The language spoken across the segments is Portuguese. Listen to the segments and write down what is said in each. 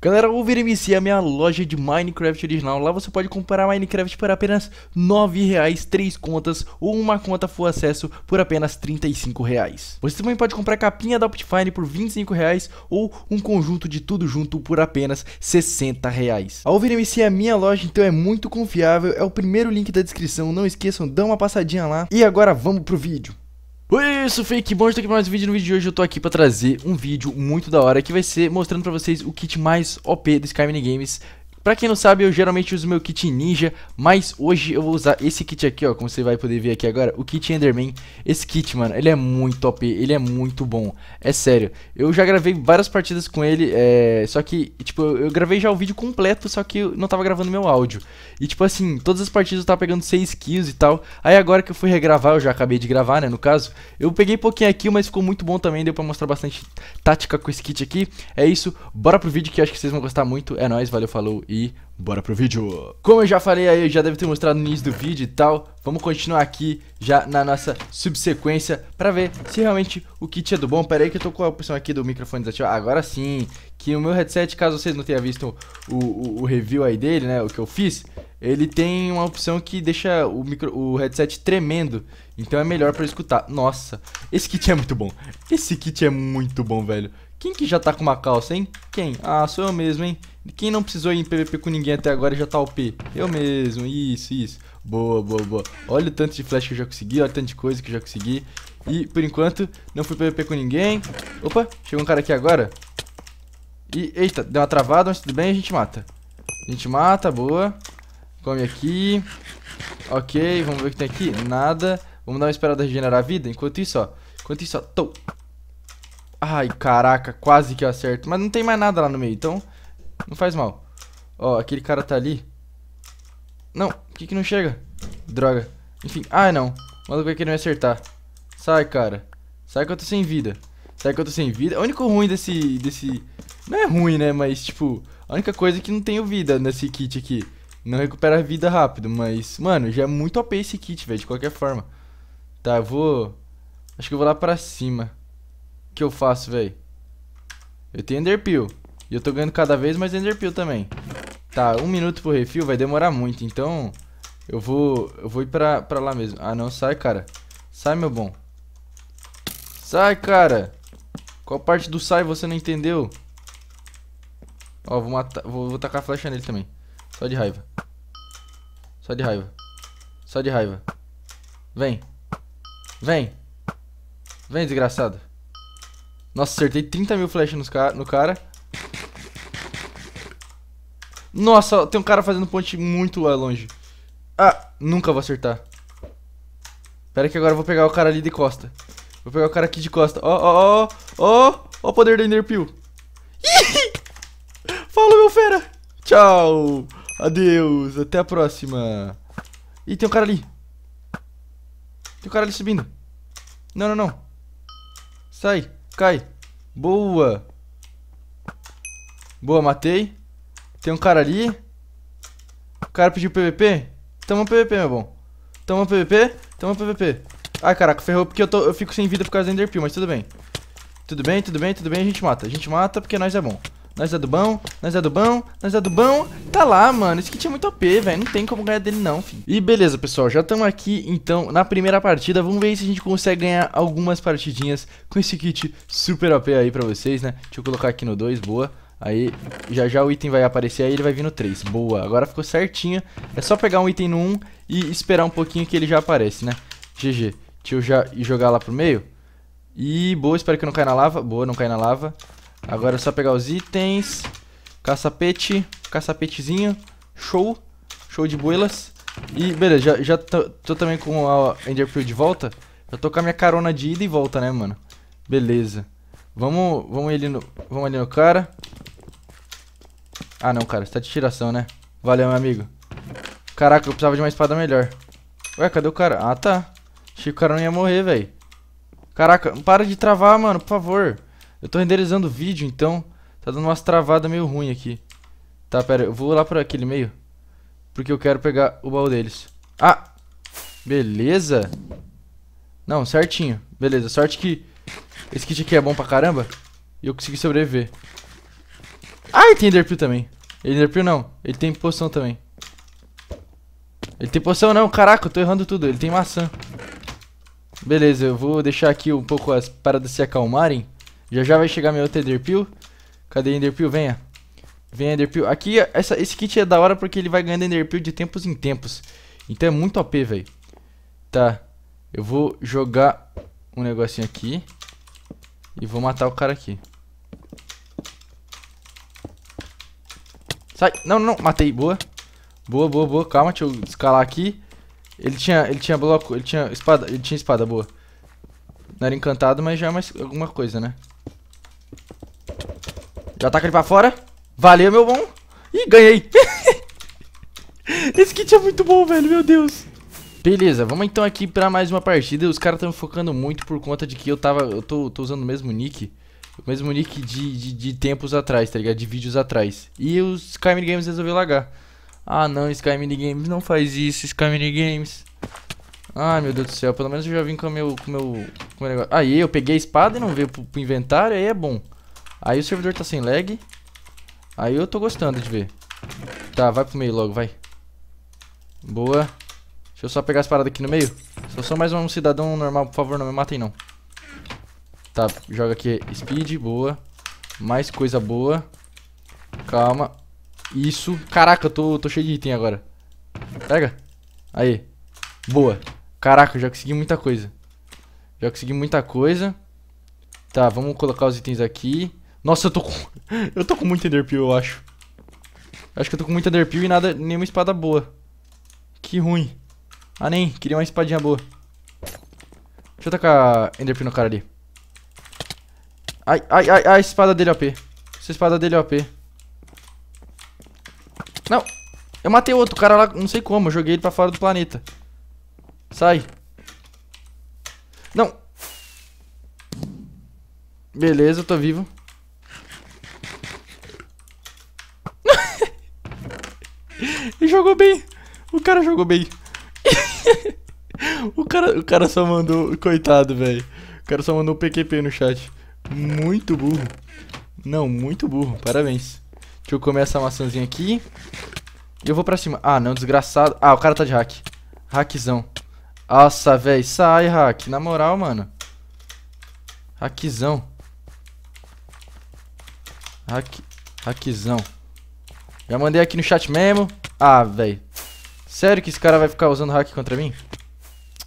Galera, o VMC é a minha loja de Minecraft original. Lá você pode comprar Minecraft por apenas R$ 9,00, 3 contas ou uma conta full acesso por apenas R$ Você também pode comprar capinha da Optifine por R$ ou um conjunto de tudo junto por apenas R$ 60,00. A VMC é a minha loja, então é muito confiável. É o primeiro link da descrição, não esqueçam, dá uma passadinha lá. E agora vamos pro vídeo. Oi, eu sou Fake estar aqui mais um vídeo. No vídeo de hoje eu tô aqui pra trazer um vídeo muito da hora que vai ser mostrando pra vocês o kit mais OP do Sky Minigames Pra quem não sabe, eu geralmente uso meu kit ninja, mas hoje eu vou usar esse kit aqui, ó, como você vai poder ver aqui agora, o kit Enderman. Esse kit, mano, ele é muito top, ele é muito bom, é sério. Eu já gravei várias partidas com ele, é... só que, tipo, eu gravei já o vídeo completo, só que eu não tava gravando meu áudio. E, tipo assim, todas as partidas eu tava pegando 6 kills e tal, aí agora que eu fui regravar, eu já acabei de gravar, né, no caso, eu peguei pouquinho aqui, mas ficou muito bom também, deu pra mostrar bastante tática com esse kit aqui. É isso, bora pro vídeo que eu acho que vocês vão gostar muito, é nóis, valeu, falou e bora pro vídeo. Como eu já falei aí, já deve ter mostrado no início do vídeo e tal, vamos continuar aqui já na nossa subsequência pra ver se realmente o kit é do bom. Pera aí que eu tô com a opção aqui do microfone desativado. Agora sim, que o meu headset, caso vocês não tenham visto o, o, o review aí dele, né, o que eu fiz, ele tem uma opção que deixa o, micro, o headset tremendo. Então é melhor pra escutar. Nossa, esse kit é muito bom. Esse kit é muito bom, velho. Quem que já tá com uma calça, hein? Quem? Ah, sou eu mesmo, hein? Quem não precisou ir em PVP com ninguém até agora já tá OP. Eu mesmo, isso, isso. Boa, boa, boa. Olha o tanto de flash que eu já consegui, olha o tanto de coisa que eu já consegui. E, por enquanto, não fui PVP com ninguém. Opa, chegou um cara aqui agora. E, eita, deu uma travada, mas tudo bem, a gente mata. A gente mata, boa. Come aqui. Ok, vamos ver o que tem aqui. Nada. Vamos dar uma esperada regenerar a vida. Enquanto isso, ó. Enquanto isso, ó. Tô. Ai, caraca, quase que eu acerto. Mas não tem mais nada lá no meio, então... Não faz mal. Ó, aquele cara tá ali. Não, por que que não chega? Droga. Enfim, ah, não. O maluco vai querer me acertar. Sai, cara. Sai que eu tô sem vida. Sai que eu tô sem vida. O único ruim desse... desse... Não é ruim, né? Mas, tipo... A única coisa é que não tenho vida nesse kit aqui. Não recupera vida rápido, mas... Mano, já é muito OP esse kit, velho, de qualquer forma. Tá, eu vou... Acho que eu vou lá pra cima. O que eu faço, velho? Eu tenho Enderpeel. E eu tô ganhando cada vez mais enderpeel também. Tá, um minuto pro refil vai demorar muito, então... Eu vou, eu vou ir pra, pra lá mesmo. Ah, não, sai, cara. Sai, meu bom. Sai, cara. Qual parte do sai você não entendeu? Ó, vou matar, vou, vou tacar a flecha nele também. Só de raiva. Só de raiva. Só de raiva. Vem. Vem. Vem, desgraçado. Nossa, acertei 30 mil flechas no cara. Nossa, tem um cara fazendo ponte muito lá longe. Ah, nunca vou acertar. Pera que agora eu vou pegar o cara ali de costa. Vou pegar o cara aqui de costa. Ó, ó, ó, ó, ó o poder da Enderpeel. Fala, meu fera. Tchau. Adeus. Até a próxima. Ih, tem um cara ali. Tem um cara ali subindo. Não, não, não. Sai. Cai. Boa. Boa, matei. Tem um cara ali. O cara pediu PVP. Toma PVP, meu bom. Toma PVP. Toma PVP. Ai, ah, caraca, ferrou porque eu, tô, eu fico sem vida por causa da Enderpeel, mas tudo bem. Tudo bem, tudo bem, tudo bem, a gente mata. A gente mata porque nós é bom. Nós é do bom, nós é do bom, nós é do bom. Tá lá, mano. Esse kit é muito OP, velho. Não tem como ganhar dele, não, filho. E beleza, pessoal. Já estamos aqui, então, na primeira partida. Vamos ver se a gente consegue ganhar algumas partidinhas com esse kit super OP aí pra vocês, né? Deixa eu colocar aqui no 2, boa. Aí já já o item vai aparecer, aí ele vai vir no 3. Boa, agora ficou certinho. É só pegar um item no 1 e esperar um pouquinho que ele já aparece, né? GG. Deixa eu já jogar lá pro meio. E boa, espero que não caia na lava. Boa, não cai na lava. Agora é só pegar os itens. Caçapete, caçapetezinho. Show, show de boilas. E beleza, já, já tô, tô, também com a Enderfield de volta. Eu tô com a minha carona de ida e volta, né, mano? Beleza. Vamos, vamos, ali no, vamos ali no cara. Ah, não, cara. Você tá de tiração, né? Valeu, meu amigo. Caraca, eu precisava de uma espada melhor. Ué, cadê o cara? Ah, tá. Achei que o cara não ia morrer, velho. Caraca, para de travar, mano, por favor. Eu tô renderizando o vídeo, então tá dando umas travadas meio ruim aqui. Tá, pera, eu vou lá pra aquele meio. Porque eu quero pegar o baú deles. Ah! Beleza. Não, certinho. Beleza, sorte que esse kit aqui é bom pra caramba. E eu consegui sobreviver. Ah, ele tem enderpeel também. enderpeel não. Ele tem poção também. Ele tem poção não, caraca, eu tô errando tudo. Ele tem maçã. Beleza, eu vou deixar aqui um pouco as paradas se acalmarem. Já já vai chegar meu outro enderpeel. Cadê enderpeel? Venha. Venha enderpeel. Aqui, essa, esse kit é da hora porque ele vai ganhando enderpeel de tempos em tempos. Então é muito OP, velho. Tá. Eu vou jogar um negocinho aqui. E vou matar o cara aqui. Sai. Não, não, matei. Boa. Boa, boa, boa. Calma, deixa eu escalar aqui. Ele tinha, ele tinha bloco, ele tinha espada, ele tinha espada, boa. Não era encantado, mas já é mais alguma coisa, né? Já taca ele pra fora. Valeu, meu bom. Ih, ganhei. Esse kit é muito bom, velho, meu Deus. Beleza, vamos então aqui pra mais uma partida. Os caras estão focando muito por conta de que eu tava, eu tô, tô usando o mesmo nick. O mesmo nick de, de, de, tempos atrás, tá ligado? De vídeos atrás. E os Sky Minigames resolveu lagar. Ah não, Sky Minigames não faz isso, Sky Minigames. Ai meu Deus do céu, pelo menos eu já vim com o meu, com meu, com meu negócio. Aí eu peguei a espada e não veio pro, pro inventário, aí é bom. Aí o servidor tá sem lag. Aí eu tô gostando de ver. Tá, vai pro meio logo, vai. Boa. Deixa eu só pegar as paradas aqui no meio. Sou mais um cidadão normal, por favor, não me matem não. Tá, joga aqui speed, boa. Mais coisa boa. Calma. Isso. Caraca, eu tô, tô cheio de item agora. Pega. Aí. Boa. Caraca, já consegui muita coisa. Já consegui muita coisa. Tá, vamos colocar os itens aqui. Nossa, eu tô com... eu tô com muito enderpeel, eu acho. Acho que eu tô com muito enderpeel e nada, nenhuma espada boa. Que ruim. Ah, nem. Queria uma espadinha boa. Deixa eu tacar enderpeel no cara ali. Ai, ai, ai, ai, a espada dele é OP. Essa espada dele é OP. Não. Eu matei outro cara lá, não sei como. Eu joguei ele pra fora do planeta. Sai. Não. Beleza, eu tô vivo. Ele jogou bem. O cara jogou bem. o, cara, o cara só mandou. Coitado, velho. O cara só mandou um PQP no chat. Muito burro. Não, muito burro. Parabéns. Deixa eu comer essa maçãzinha aqui. E eu vou pra cima. Ah, não, desgraçado. Ah, o cara tá de hack. Hackzão. Nossa, véi. Sai, hack. Na moral, mano. Hackzão. Hack... Hackzão. Já mandei aqui no chat mesmo. Ah, véi. Sério que esse cara vai ficar usando hack contra mim?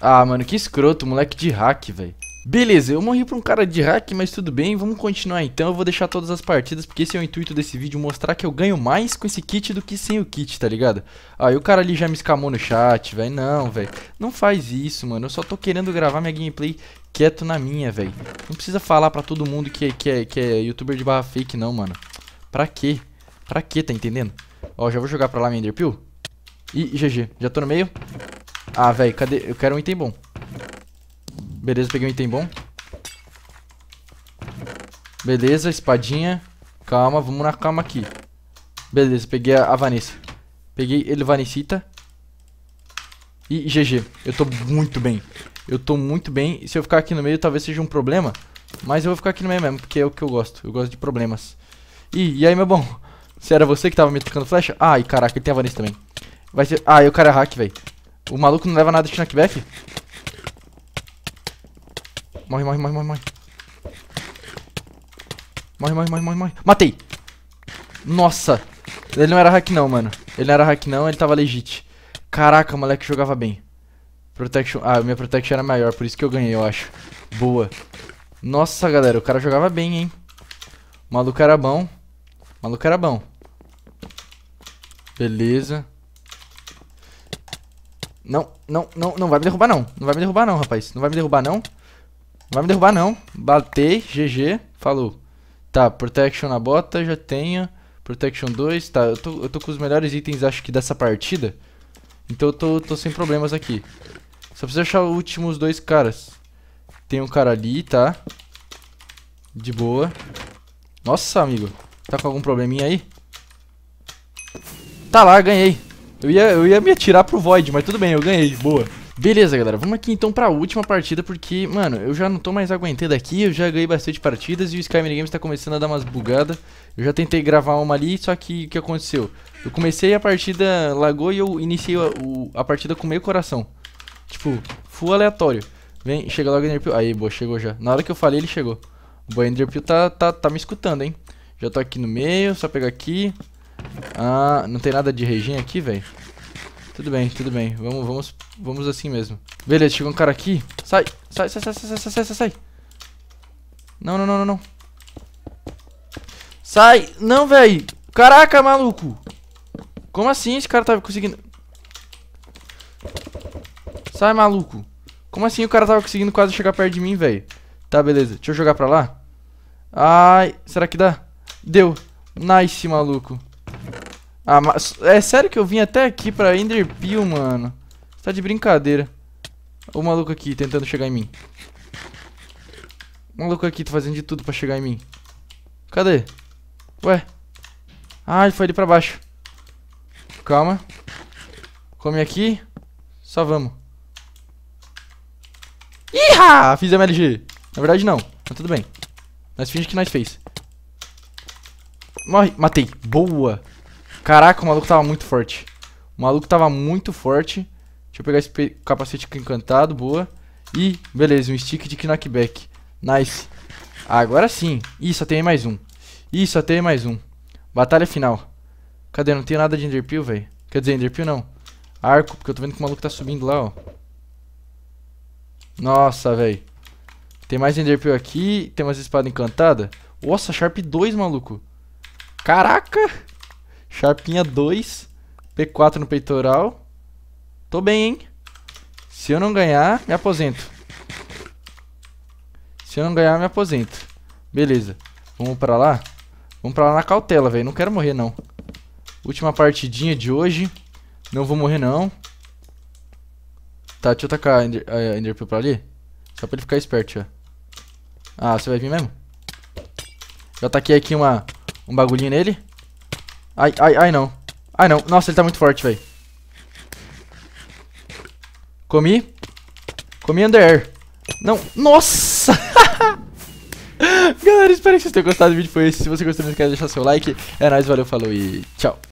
Ah, mano, que escroto. Moleque de hack, velho Beleza, eu morri pra um cara de hack, mas tudo bem, vamos continuar então, eu vou deixar todas as partidas, porque esse é o intuito desse vídeo, mostrar que eu ganho mais com esse kit do que sem o kit, tá ligado? Aí ah, o cara ali já me escamou no chat, velho, não, velho, não faz isso, mano, eu só tô querendo gravar minha gameplay quieto na minha, velho. Não precisa falar pra todo mundo que, é, que, é, que é youtuber de barra fake não, mano. Pra quê? Pra quê, tá entendendo? Ó, já vou jogar pra lá minha enderpeel. Ih, GG, já tô no meio? Ah, velho, cadê? Eu quero um item bom. Beleza, peguei um item bom. Beleza, espadinha. Calma, vamos na calma aqui. Beleza, peguei a, a Vanessa. Peguei ele Vanessita. E GG. Eu tô muito bem. Eu tô muito bem. Se eu ficar aqui no meio, talvez seja um problema. Mas eu vou ficar aqui no meio mesmo, porque é o que eu gosto. Eu gosto de problemas. Ih, e aí, meu bom? Se era você que tava me tocando flecha? Ai, caraca, ele tem a Vanessa também. Vai ser... Ah, e o cara é hack, velho. O maluco não leva nada de knockback? Morre, morre, morre, morre, morre. Morre, morre, morre, morre, morre. Matei! Nossa! Ele não era hack não, mano. Ele não era hack não, ele tava legit. Caraca, o moleque jogava bem. Protection... Ah, minha protection era maior, por isso que eu ganhei, eu acho. Boa. Nossa, galera, o cara jogava bem, hein. O maluco era bom. O maluco era bom. Beleza. Não, não, não, não vai me derrubar não. Não vai me derrubar não, rapaz. Não vai me derrubar não. Não vai me derrubar não. Batei, GG, falou. Tá, protection na bota, já tenho. Protection 2, tá, eu tô, eu tô com os melhores itens, acho que, dessa partida. Então eu tô, tô sem problemas aqui. Só preciso achar os últimos dois caras. Tem um cara ali, tá? De boa. Nossa, amigo. Tá com algum probleminha aí? Tá lá, ganhei. Eu ia, eu ia me atirar pro Void, mas tudo bem, eu ganhei. Boa. Beleza, galera, vamos aqui então pra última partida, porque, mano, eu já não tô mais aguentando aqui, eu já ganhei bastante partidas e o Skyrim Games tá começando a dar umas bugadas. Eu já tentei gravar uma ali, só que o que aconteceu? Eu comecei a partida, lagou e eu iniciei a, o, a partida com meio coração. Tipo, full aleatório. Vem, chega logo o Enderpeel. Aí, boa, chegou já. Na hora que eu falei, ele chegou. Boa, Enderpeel tá, tá, tá me escutando, hein. Já tô aqui no meio, só pegar aqui. Ah, não tem nada de regen aqui, velho. Tudo bem, tudo bem. Vamos, vamos, vamos assim mesmo. Beleza, chegou um cara aqui. Sai, sai, sai, sai, sai, sai, sai, sai. Não, não, não, não, não. Sai! Não, velho! Caraca, maluco! Como assim esse cara tava tá conseguindo... Sai, maluco! Como assim o cara tava conseguindo quase chegar perto de mim, velho? Tá, beleza. Deixa eu jogar pra lá. Ai, será que dá? Deu. Nice, maluco. Ah, mas é sério que eu vim até aqui pra Enderpeel, mano. tá de brincadeira. O maluco aqui tentando chegar em mim. O maluco aqui tá fazendo de tudo pra chegar em mim. Cadê? Ué? Ah, ele foi ali pra baixo. Calma. Come aqui. Só vamos. Iha! Ah, fiz MLG. Na verdade não, mas tudo bem. Nós finge que nós fez. Morre. Matei. Boa. Caraca, o maluco tava muito forte. O maluco tava muito forte. Deixa eu pegar esse capacete aqui encantado, boa. E, beleza, um stick de knockback. Nice. Agora sim. Ih, só tem mais um. Ih, só tem mais um. Batalha final. Cadê? Não tem nada de enderpeel, velho. Quer dizer, enderpeel não. Arco, porque eu tô vendo que o maluco tá subindo lá, ó. Nossa, velho. Tem mais enderpeel aqui. Tem mais espada encantada. Nossa, Sharp 2, maluco. Caraca! Sharpinha 2. P4 no peitoral. Tô bem, hein? Se eu não ganhar, me aposento. Se eu não ganhar, me aposento. Beleza. Vamos pra lá? Vamos pra lá na cautela, velho. Não quero morrer, não. Última partidinha de hoje. Não vou morrer, não. Tá, deixa eu tacar a Ender, a Enderpeel pra ali. Só pra ele ficar esperto, ó. Ah, você vai vir mesmo? Já taquei aqui uma, um bagulhinho nele. Ai, ai, ai não. Ai não. Nossa, ele tá muito forte, velho. Comi. Comi under air. Não. Nossa! Galera, espero que vocês tenham gostado do vídeo. Foi esse. Se você gostou, não esquece de deixar seu like. É nóis, valeu, falou e tchau.